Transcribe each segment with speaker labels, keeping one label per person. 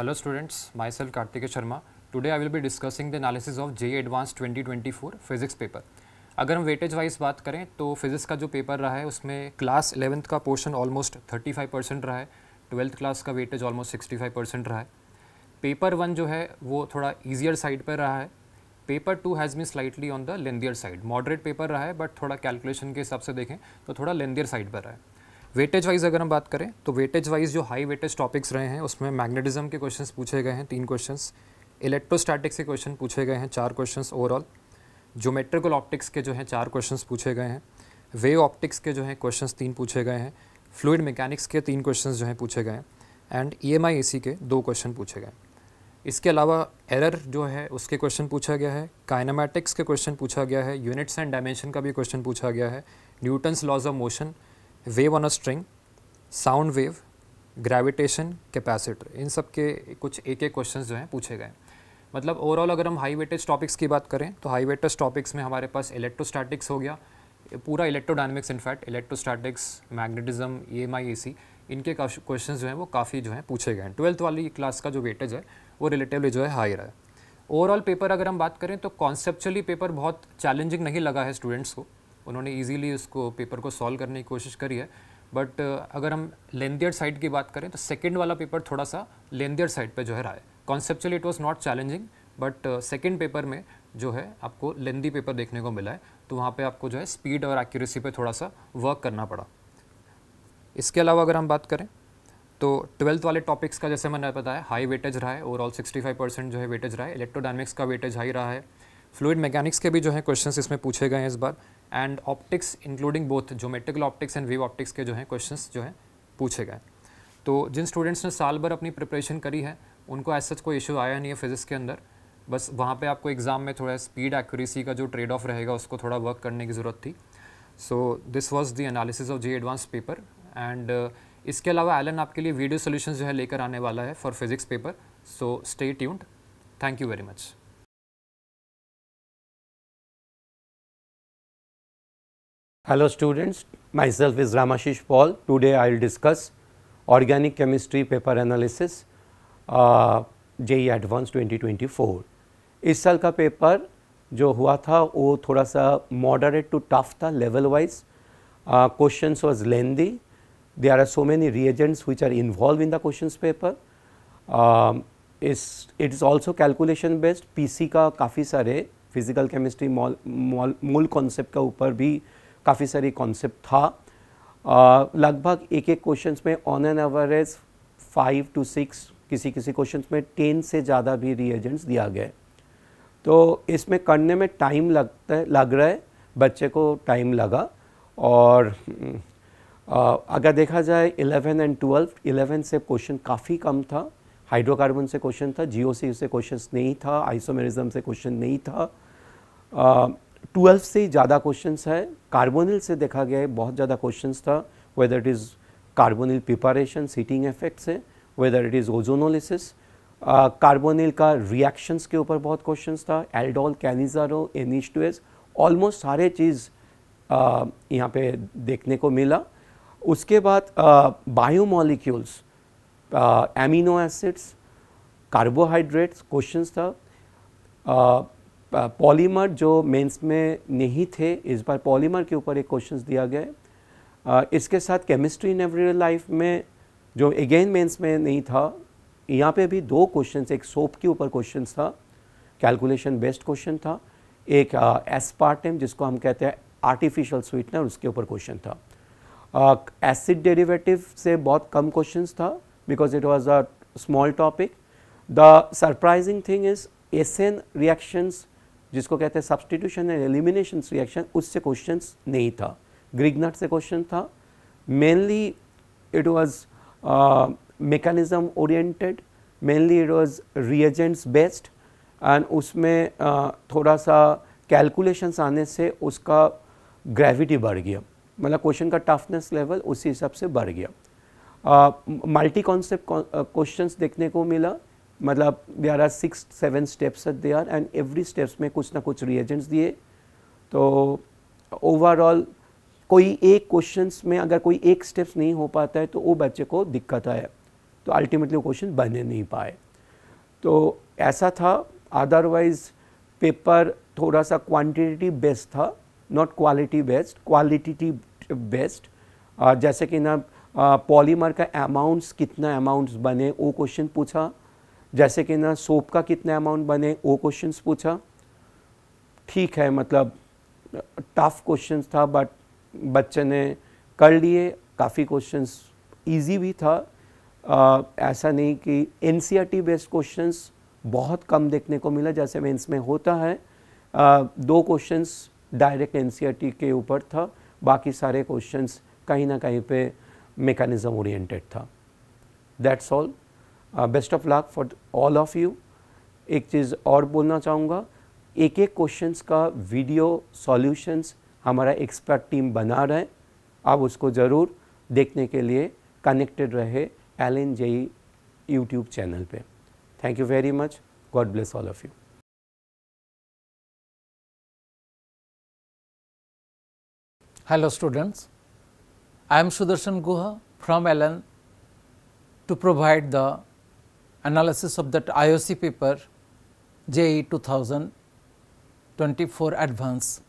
Speaker 1: Hello students, myself Kartike Sharma. Today I will be discussing the analysis of JE Advanced 2024 Physics paper. अगर हम weightage wise बात करें तो physics का जो पेपर रहा है उसमें क्लास एलेवंथ का पोर्शन ऑलमोस्ट 35 परसेंट रहा है ट्वेल्थ क्लास का वेटेज ऑलमोस्ट 65 परसेंट रहा है पेपर वन जो है वो थोड़ा ईजियर साइड पर रहा है paper two has been slightly on the lengthier side moderate paper रहा है बट थोड़ा कैलकुलेशन के हिसाब से देखें तो थोड़ा लेंदियर साइड पर रहा है वेटेज वाइज अगर हम बात करें तो वेटेज वाइज जो हाई वेटेज टॉपिक्स रहे हैं उसमें मैग्नेटिज्म के क्वेश्चन पूछे गए हैं तीन क्वेश्चन इलेक्ट्रोस्टैटिक्स के क्वेश्चन पूछे गए हैं चार क्वेश्चन ओवरऑल जोमेट्रिकल ऑप्टिक्स के जो हैं चार क्वेश्चन पूछे गए हैं वेव ऑप्टिक्स के जो हैं क्वेश्चन तीन पूछे गए हैं फ्लूड मैकेनिक्स के तीन क्वेश्चन जो हैं पूछे गए हैं एंड ई एम के दो क्वेश्चन पूछे गए इसके अलावा एरर जो है उसके क्वेश्चन पूछा गया है काइनामेटिक्स के क्वेश्चन पूछा गया है यूनिट्स एंड डायमेंशन का भी क्वेश्चन पूछा गया है Newton's laws of motion wave on a string sound wave gravitation capacitor इन सब के कुछ एक एक क्वेश्चंस जो हैं पूछे गए मतलब ओवरऑल अगर हम हाई वेटेज टॉपिक्स की बात करें तो हाई वेटेज टॉपिक्स में हमारे पास इलेक्ट्रोस्टैटिक्स हो गया पूरा electrodynamics in fact electrostatics magnetism E M I A C इनके क्वेश्चन जो हैं वो काफ़ी जो हैं पूछे गए हैं ट्वेल्थ मतलब तो e वाली क्लास का जो वेटेज है वो रिलेटिवली जो है हाई रहा है ओवरऑल पेपर अगर हम बात करें तो कॉन्सेप्चुअली पेपर बहुत चैलेंजिंग नहीं लगा है स्टूडेंट्स को उन्होंने ईजीली उसको पेपर को सॉल्व करने की कोशिश करी है बट अगर हम लेंदियर साइड की बात करें तो सेकेंड वाला पेपर थोड़ा सा लेंदियर साइड पर जो है रहा है conceptually it was not challenging but second paper में जो है आपको लेंदी पेपर देखने को मिला है तो वहाँ पे आपको जो है स्पीड और एक्यूरेसी पे थोड़ा सा वर्क करना पड़ा इसके अलावा अगर हम बात करें तो ट्वेल्थ वाले टॉपिक्स का जैसे मैंने बताया हाई वेटेज रहा है ओवरऑल 65 परसेंट जो है वेटेज रहा है इलेक्ट्रोडाइनमिक्स का वेटेज हाई रहा है फ्लूड मैकेनिक्स के भी जो है क्वेश्चन इसमें पूछे गए हैं इस बार and optics including both geometrical optics and wave optics के जो हैं क्वेश्चंस जो हैं पूछे गए तो जिन स्टूडेंट्स ने साल भर अपनी प्रिपरेशन करी है उनको एज सच कोई इशू आया नहीं है फिज़िक्स के अंदर बस वहाँ पे आपको एग्ज़ाम में थोड़ा स्पीड एक्यूरेसी का जो ट्रेड ऑफ रहेगा उसको थोड़ा वर्क करने की ज़रूरत थी so this was the analysis of JEE advance paper and इसके अलावा एलन आपके लिए वीडियो सोल्यूशन जो है लेकर आने वाला है for physics paper so stay tuned thank you very much
Speaker 2: hello students Hello students, myself is Ramashish Paul. Today I will discuss organic chemistry paper analysis advance twenty twenty four इस साल का paper जो हुआ था वो थोड़ा सा moderate to tough था level wise question was lengthy they are are so many reagents which are involve in the question paper is it is also calculation based P C का काफ़ी सारे physical chemistry mole mole concept का ऊपर भी काफ़ी सारी concept था लगभग एक एक क्वेश्चन में on an average five to six किसी किसी क्वेश्चन में टेन से ज़्यादा भी रिएजेंट्स दिया गया तो इसमें करने में टाइम लगता है लग रहा है बच्चे को टाइम लगा और आ, अगर देखा जाए 11 एंड 12 11 से क्वेश्चन काफ़ी कम था हाइड्रोकार्बन से क्वेश्चन था जीओसी से क्वेश्चन नहीं था आइसोमेरिज्म से क्वेश्चन नहीं था ट्वेल्व से ही ज़्यादा क्वेश्चंस है कार्बोनिल से देखा गया है बहुत ज़्यादा क्वेश्चंस था whether it is carbonyl preparation seating effect से whether it is ozonolysis carbonyl का रिएक्शंस के ऊपर बहुत क्वेश्चंस था एल्डोल कैनिजारो एन ऑलमोस्ट सारे चीज़ uh, यहाँ पे देखने को मिला उसके बाद biomolecules amino acids carbohydrates questions था uh, पॉलीमर जो मेंस में नहीं थे इस बार पॉलीमर के ऊपर एक क्वेश्चन दिया गया इसके साथ केमिस्ट्री इन एवरी लाइफ में जो अगेन मेंस में नहीं था यहाँ पे भी दो क्वेश्चन एक सोप के ऊपर क्वेश्चन था कैलकुलेशन बेस्ड क्वेश्चन था एक एसपार्टम जिसको हम कहते हैं आर्टिफिशियल स्वीटनर उसके ऊपर क्वेश्चन था एसिड डेरिवेटिव से बहुत कम क्वेश्चन था because it was a small topic the surprising thing is SN reactions जिसको कहते हैं सब्सटीट्यूशन एंड एलिमिनेशन रिएक्शन उससे क्वेश्चन नहीं था ग्रिगनट से क्वेश्चन था mainly it was mechanism oriented mainly it was reagents based and उसमें uh, थोड़ा सा कैलकुलेशंस आने से उसका ग्रेविटी बढ़ गया मतलब क्वेश्चन का टफनेस लेवल उसी हिसाब से बढ़ गया मल्टी कॉन्सेप्ट क्वेश्चंस देखने को मिला मतलब they are six seven steps they are and every steps में कुछ ना कुछ रिएजेंट्स दिए तो ओवरऑल कोई एक क्वेश्चन में अगर कोई एक स्टेप्स नहीं हो पाता है तो वो बच्चे को दिक्कत आए तो अल्टीमेटली वो क्वेश्चन बने नहीं पाए तो ऐसा था अदरवाइज पेपर थोड़ा सा क्वान्टिटी बेस्ट था not quality based quality based जैसे कि ना पॉलीमर का अमाउंट्स कितना अमाउंट्स बने वो क्वेश्चन पूछा जैसे कि ना सोप का कितना अमाउंट बने वो क्वेश्चन पूछा ठीक है मतलब टफ क्वेश्चन था बट बच्चे ने कर लिए काफ़ी क्वेश्चन ईजी भी था आ, ऐसा नहीं कि N C R T based question बहुत कम देखने को मिला जैसे मेंस में होता है आ, दो question direct N C R T के ऊपर था बाकी सारे क्वेश्चन कहीं ना कहीं पे मेकानिज़म ओरिएंटेड था that's all best of luck for all of you एक चीज़ और बोलना चाहूँगा एक एक क्वेश्चंस का वीडियो सॉल्यूशंस हमारा एक्सपर्ट टीम बना रहे आप उसको ज़रूर देखने के लिए कनेक्टेड रहे L N JEE YouTube channel पे thank you very much God bless all of you students I am
Speaker 3: Sudarshan Guha from Allen to provide the analysis of that IOC paper JE 2024 advance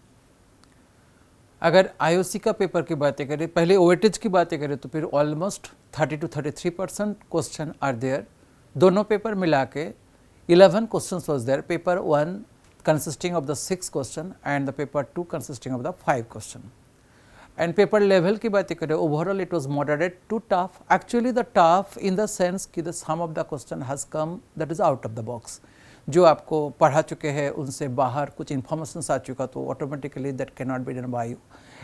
Speaker 3: अगर IOC का paper की बातें करें पहले ओवेटेज की बातें करें तो फिर almost 30 to 33 percent question are there दोनों पेपर मिला के eleven question was there paper one consisting of the six question and the paper two consisting of the five question and paper level की बातें करें overall it was moderate to tough actually the tough in the sense कि the some of the question has come that is out of the box जो आपको पढ़ा चुके हैं उनसे बाहर कुछ इन्फॉर्मेशन आ चुका तो automatically that can not be done by you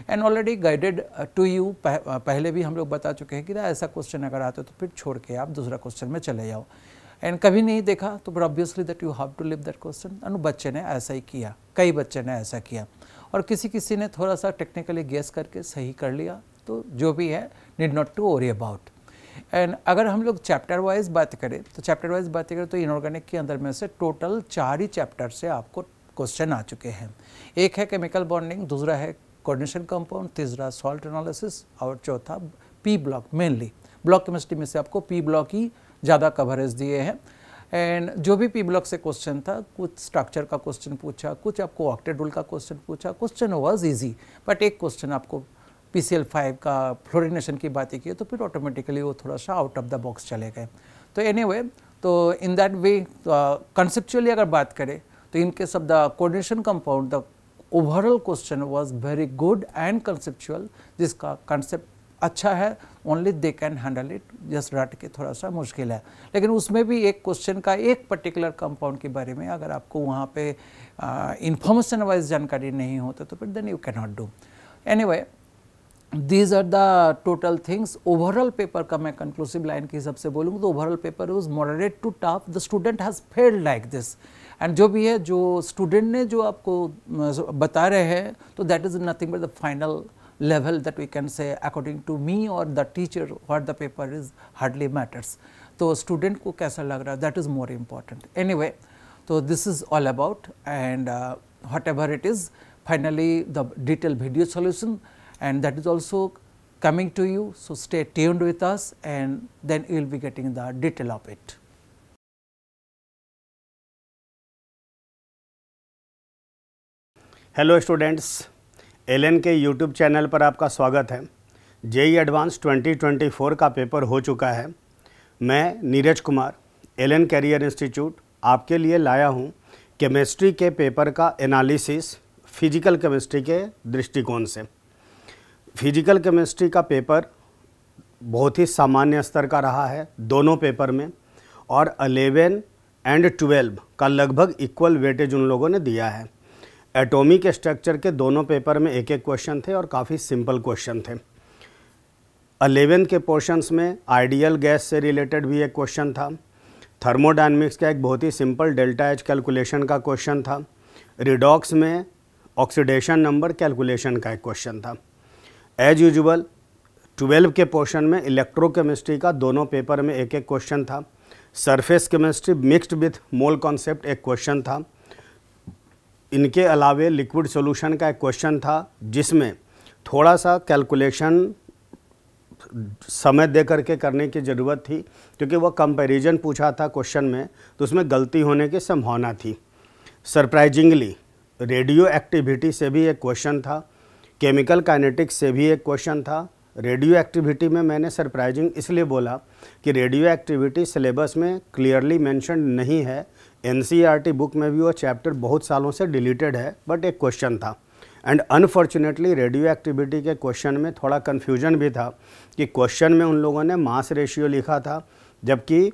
Speaker 3: and already guided to you पहले भी हम लोग बता चुके हैं कि ऐसा क्वेश्चन अगर आता हो तो फिर छोड़ के आप दूसरा क्वेश्चन में चले जाओ एंड कभी नहीं देखा तो but obviously that you have to leave that question and बच्चे ने ऐसा ही किया कई बच्चे ने ऐसा किया और किसी किसी ने थोड़ा सा टेक्निकली गेस करके सही कर लिया तो जो भी है need not to worry about and अगर हम लोग चैप्टर वाइज बात करें तो चैप्टर वाइज बात करें तो इनऑर्गेनिक के अंदर में से टोटल चार ही चैप्टर से आपको क्वेश्चन आ चुके हैं एक है केमिकल बॉन्डिंग दूसरा है कोऑर्डिनेशन कंपाउंड तीसरा सॉल्ट एनालिसिस और चौथा P block mainly block chemistry में से आपको पी ब्लॉक ही ज़्यादा कवरेज दिए हैं एंड जो भी पी ब्लॉक से क्वेश्चन था कुछ स्ट्रक्चर का क्वेश्चन पूछा कुछ आपको ऑक्टेड रूल का क्वेश्चन पूछा क्वेश्चन वॉज ईजी बट एक क्वेश्चन आपको पी सी एल फाइव का फ्लोरिनेशन की बातें की तो फिर ऑटोमेटिकली वो थोड़ा सा आउट ऑफ द बॉक्स चले गए तो एनी anyway, तो इन दैट वे कंसेप्चुअली अगर बात करें तो इनके सब of the coordination compound the overall question was very good and conceptual जिसका कंसेप्ट अच्छा है only they can handle it just रट के थोड़ा सा मुश्किल है लेकिन उसमें भी एक क्वेश्चन का एक पर्टिकुलर कंपाउंड के बारे में अगर आपको वहाँ पे इंफॉर्मेशन वाइज जानकारी नहीं होता तो, तो फिर then you can not do way these are the total things overall paper का मैं कंक्लूसिव लाइन के हिसाब से बोलूँगा तो overall paper was moderate to tough the student has failed like this and जो भी है जो स्टूडेंट ने जो आपको बता रहे हैं तो that is nothing but the final level that we can say according to me or the teacher what the paper is hardly matters. So, student ko kaisa lag raha that is more important. Anyway, so this is all about and uh, whatever it is finally the detailed video solution and that is also coming to you. So, stay tuned with us and then you will be getting the detail of it.
Speaker 4: Hello students, L के YouTube channel पर आपका स्वागत है JEE advance 2024 का paper हो चुका है मैं Neeraj Kumar L career institute आपके लिए लाया हूँ केमिस्ट्री के पेपर का एनालिसिस फिजिकल केमिस्ट्री के दृष्टिकोण से फिजिकल केमिस्ट्री का पेपर बहुत ही सामान्य स्तर का रहा है दोनों पेपर में और अलेवन एंड ट्वेल्व का लगभग इक्वल वेटेज उन लोगों ने दिया है के स्ट्रक्चर के दोनों पेपर में एक एक क्वेश्चन थे और काफ़ी सिंपल क्वेश्चन थे अलेवेंथ के पोर्शंस में आइडियल गैस से रिलेटेड भी एक क्वेश्चन था थर्मोडाइनमिक्स का एक बहुत ही सिंपल डेल्टा एच कैलकुलेशन का क्वेश्चन था रिडॉक्स में ऑक्सीडेशन नंबर कैलकुलेशन का एक क्वेश्चन था एज यूजल ट्वेल्व के पोर्शन में इलेक्ट्रोकेमिस्ट्री का दोनों पेपर में एक एक क्वेश्चन था surface chemistry mixed with mole concept एक क्वेश्चन था इनके अलावे लिक्विड सॉल्यूशन का एक क्वेश्चन था जिसमें थोड़ा सा कैलकुलेशन समय दे करके करने की ज़रूरत थी क्योंकि वह कंपैरिजन पूछा था क्वेश्चन में तो उसमें गलती होने की संभावना थी सरप्राइजिंगली रेडियो एक्टिविटी से भी एक क्वेश्चन था केमिकल काइनेटिक्स से भी एक क्वेश्चन था रेडियो एक्टिविटी में मैंने सरप्राइजिंग इसलिए बोला कि रेडियो एक्टिविटी सिलेबस में क्लियरली मैंशन नहीं है एन बुक में भी वो चैप्टर बहुत सालों से डिलीटेड है बट एक क्वेश्चन था एंड अनफॉर्चुनेटली रेडियो एक्टिविटी के क्वेश्चन में थोड़ा कन्फ्यूजन भी था कि क्वेश्चन में उन लोगों ने मास रेशियो लिखा था जबकि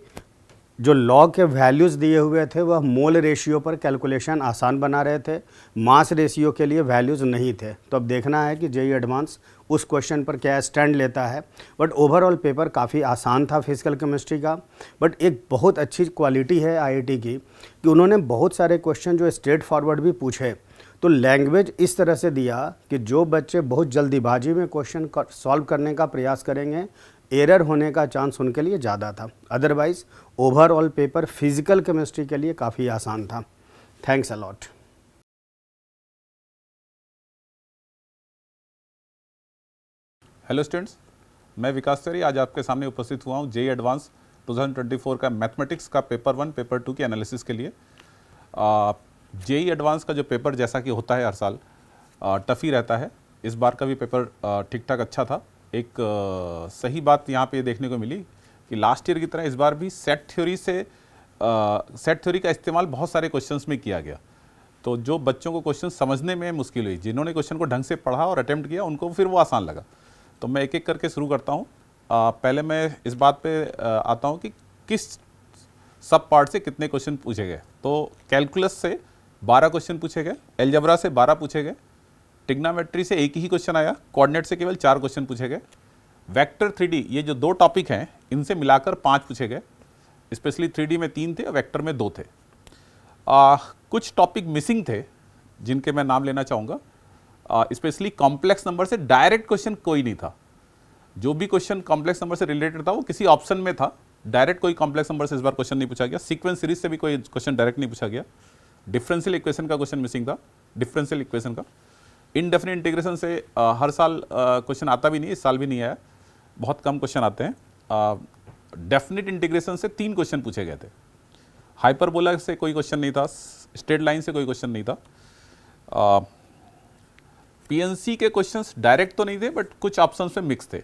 Speaker 4: जो लॉ के वैल्यूज़ दिए हुए थे वह मोल रेशियो पर कैलकुलेशन आसान बना रहे थे मास रेशियो के लिए वैल्यूज़ नहीं थे तो अब देखना है कि जेई एडवांस उस क्वेश्चन पर क्या स्टैंड लेता है बट ओवरऑल पेपर काफ़ी आसान था फिजिकल केमिस्ट्री का बट एक बहुत अच्छी क्वालिटी है आईआईटी की कि उन्होंने बहुत सारे क्वेश्चन जो स्ट्रेट फॉरवर्ड भी पूछे तो लैंग्वेज इस तरह से दिया कि जो बच्चे बहुत जल्दीबाजी में क्वेश्चन कर, सॉल्व करने का प्रयास करेंगे एरर होने का चांस उनके लिए ज़्यादा था otherwise overall paper physical chemistry के लिए काफ़ी आसान था थैंक्स अलॉट
Speaker 5: हेलो स्टूडेंट्स मैं विकास तिवारी आज आपके सामने उपस्थित हुआ हूँ जे एडवांस 2024 का मैथमेटिक्स का पेपर वन पेपर टू की एनालिसिस के लिए जे एडवांस का जो पेपर जैसा कि होता है हर साल टफ ही रहता है इस बार का भी पेपर ठीक ठाक अच्छा था एक आ, सही बात यहाँ पे देखने को मिली कि लास्ट ईयर की तरह इस बार भी सेट थ्योरी से आ, सेट थ्योरी का इस्तेमाल बहुत सारे क्वेश्चन में किया गया तो जो बच्चों को क्वेश्चन समझने में मुश्किल हुई जिन्होंने क्वेश्चन को ढंग से पढ़ा और अटैम्प्ट किया उनको फिर वो आसान लगा तो मैं एक एक करके शुरू करता हूँ पहले मैं इस बात पे आता हूँ कि किस सब पार्ट से कितने क्वेश्चन पूछे गए तो कैलकुलस से 12 क्वेश्चन पूछे गए एलजबरा से 12 पूछे गए टिग्नामेट्री से एक ही क्वेश्चन आया कोऑर्डिनेट से केवल चार क्वेश्चन पूछे गए वैक्टर थ्री ये जो दो टॉपिक हैं इनसे मिलाकर पाँच पूछे गए स्पेशली थ्री में तीन थे और वैक्टर में दो थे आ, कुछ टॉपिक मिसिंग थे जिनके मैं नाम लेना चाहूँगा स्पेशली कॉम्प्लेक्स नंबर से डायरेक्ट क्वेश्चन कोई नहीं था जो भी क्वेश्चन कॉम्प्लेक्स नंबर से रिलेटेड था वो किसी ऑप्शन में था डायरेक्ट कोई कॉम्प्लेक्स नंबर से इस बार क्वेश्चन नहीं पूछा गया सीक्वेंस सीरीज से भी कोई क्वेश्चन डायरेक्ट नहीं पूछा गया डिफरेंशियल इक्वेशन का क्वेश्चन मिसिंग था डिफरेंशियल इक्वेशन का इनडेफिनेट इंटीग्रेशन से आ, हर साल क्वेश्चन आता भी नहीं इस साल भी नहीं आया बहुत कम क्वेश्चन आते हैं डेफिनेट इंटीग्रेशन से तीन क्वेश्चन पूछे गए थे हाइपरबोला से कोई क्वेश्चन नहीं था स्ट्रेट लाइन से कोई क्वेश्चन नहीं था पीएनसी के क्वेश्चंस डायरेक्ट तो नहीं थे बट कुछ ऑप्शंस में मिक्स थे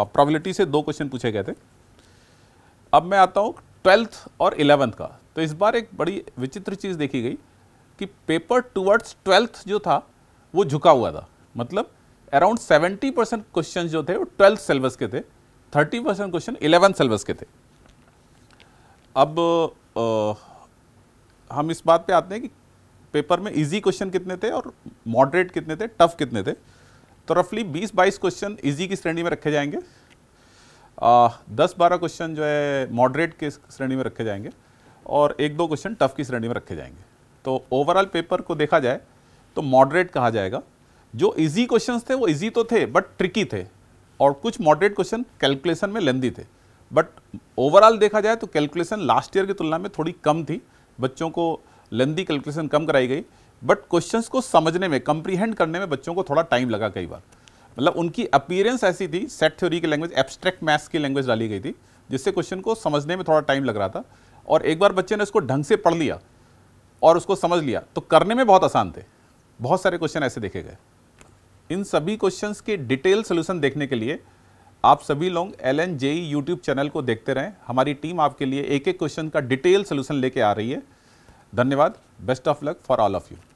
Speaker 5: और प्रोबेबिलिटी से दो क्वेश्चन पूछे गए थे अब मैं आता हूँ ट्वेल्थ और इलेवंथ का तो इस बार एक बड़ी विचित्र चीज़ देखी गई कि पेपर टूवर्ड्स ट्वेल्थ जो था वो झुका हुआ था मतलब अराउंड 70 परसेंट क्वेश्चन जो थे वो ट्वेल्थ सिलेबस के थे 30 परसेंट क्वेश्चन इलेवन सिलेबस के थे अब आ, हम इस बात पे आते हैं कि पेपर में इजी क्वेश्चन कितने थे और मॉडरेट कितने थे टफ कितने थे तो रफली 20-22 क्वेश्चन इजी की श्रेणी में रखे जाएंगे दस बारह क्वेश्चन जो है मॉडरेट के श्रेणी में रखे जाएंगे और एक दो क्वेश्चन टफ की श्रेणी में रखे जाएंगे तो ओवरऑल पेपर को देखा जाए तो मॉडरेट कहा जाएगा जो इजी क्वेश्चन थे वो इजी तो थे बट ट्रिकी थे और कुछ मॉडरेट क्वेश्चन कैलकुलेशन में लेंदी थे बट ओवरऑल देखा जाए तो कैलकुलेशन लास्ट ईयर की तुलना में थोड़ी कम थी बच्चों को लेंदी कैलकुलेशन कम कराई गई बट क्वेश्चंस को समझने में कंप्रीहेंड करने में बच्चों को थोड़ा टाइम लगा कई बार मतलब उनकी अपीयरेंस ऐसी थी सेट थ्योरी की लैंग्वेज एब्स्ट्रैक्ट मैथ्स की लैंग्वेज डाली गई थी जिससे क्वेश्चन को समझने में थोड़ा टाइम लग रहा था और एक बार बच्चे ने उसको ढंग से पढ़ लिया और उसको समझ लिया तो करने में बहुत आसान थे बहुत सारे क्वेश्चन ऐसे देखे गए इन सभी क्वेश्चंस के डिटेल सोल्यूशन देखने के लिए आप सभी लोग L N JEE YouTube channel को देखते रहें हमारी टीम आपके लिए एक एक क्वेश्चन का डिटेल सोल्यूशन लेके आ रही है धन्यवाद best of luck for all of you